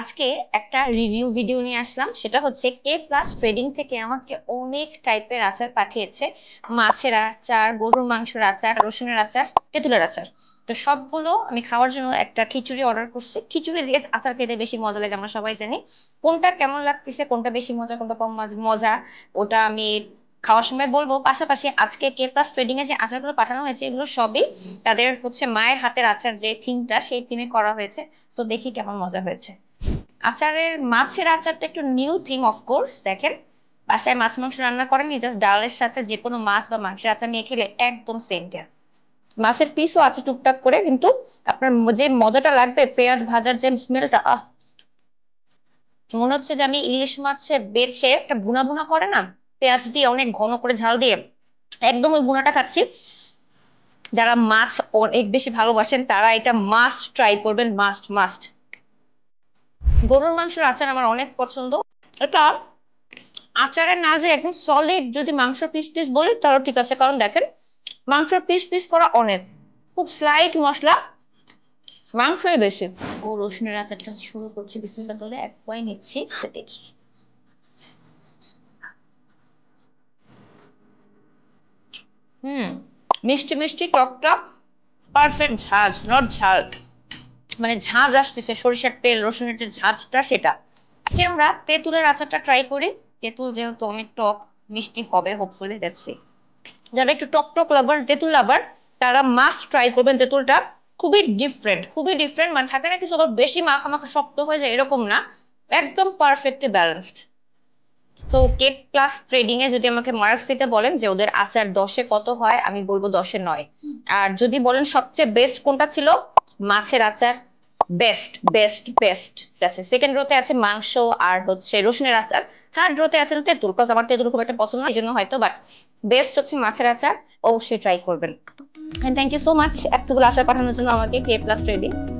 আজকে একটা review video নিয়ে আসলাম সেটা হচ্ছে কে প্লাস ট্রেডিং থেকে আমাকে অনেক টাইপের আচার পাঠিয়েছে মাছের আচার গরুর মাংসের আচার রসুনের আচার তেঁতুলের আচার তো সবগুলো আমি খাওয়ার জন্য একটা খিচুড়ি অর্ডার করছি খিচুড়ি দিয়ে আচার খেতে বেশি মজা লাগে আমরা সবাই জানি কোনটা কেমন লাগতেছে কোনটা বেশি মজা কোনটা কম মজা ওটা আমি খাওয়ার সময় বলবো পাশাপাশি আজকে কে প্লাস ট্রেডিং এ যে আচারগুলো পাঠানো হয়েছে এগুলো সবই তাদের হচ্ছে মায়ের হাতের আচার যে থিমটা সেই থিমে করা হয়েছে তো দেখি কেমন মজা হয়েছে আচারের মাছের আচারটা একটু নিউ থিং অফকোর্স দেখেন বাসায় মাছ মাংস রান্না করেন জাস্ট ডালের সাথে যে কোনো মাছ বা মাংসের আচার নিয়ে খেলে একদম সেম মাছের পিসও আছে টুকটাক করে কিন্তু আপনার যে মজাটা লাগবে পেঁয়াজ ভাজার যে স্মেলটা আহ মনে হচ্ছে যে আমি ইলিশ মাছে বেছে একটা বুনা বুনা করে না পেঁয়াজ দিয়ে অনেক ঘন করে ঝাল দিয়ে একদম ওই বুনাটা খাচ্ছি যারা মাছ অনেক বেশি ভালোবাসেন তারা এটা মাস্ট ট্রাই করবেন মাস্ট মাস্ট গরুর মাংসের আচার আমার অনেক পছন্দ এটা আচারের না যে একদম সলিড যদি মাংস পিস পিস বলি তাহলে ঠিক আছে কারণ দেখেন মাংস পিস পিস করা অনেক খুব স্লাইট মশলা মাংসই বেশি ও রসুনের আচারটা শুরু করছি বিস্মিতা তোলে এক পয় নিচ্ছি দেখি হুম মিষ্টি মিষ্টি টক টক পারফেক্ট ঝাল নট ঝাল মানে ঝাঁজ আসতেছে সরিষার তেল রসুনের যে ঝাঁজটা সেটা আমরা তেঁতুলের আচারটা ট্রাই করি তেঁতুল যেহেতু অনেক টক মিষ্টি হবে হোপফুলি দেখছি যারা একটু টক টক লাভার তেঁতুল লাভার তারা মাছ ট্রাই করবেন তেঁতুলটা খুবই ডিফারেন্ট খুবই ডিফারেন্ট মানে থাকে না কিছু বেশি মাখা মাখা শক্ত হয়ে যায় এরকম না একদম পারফেক্টলি ব্যালেন্সড তো কেক প্লাস ট্রেডিং এ যদি আমাকে মার্কস দিতে বলেন যে ওদের আচার দশে কত হয় আমি বলবো দশে নয় আর যদি বলেন সবচেয়ে বেস্ট কোনটা ছিল মাছের আচার বেস্ট বেস্ট বেস্ট আছে সেকেন্ড রোতে আছে মাংস আর হচ্ছে রসুনের আচার থার্ড রোতে আছে তেঁতুল কজ আমার তেঁতুল খুব একটা পছন্দ এই জন্য হয়তো বাট বেস্ট হচ্ছে মাছের আচার অবশ্যই ট্রাই করবেন থ্যাংক ইউ সো মাচ এতগুলো আচার পাঠানোর জন্য আমাকে কে প্লাস রেডি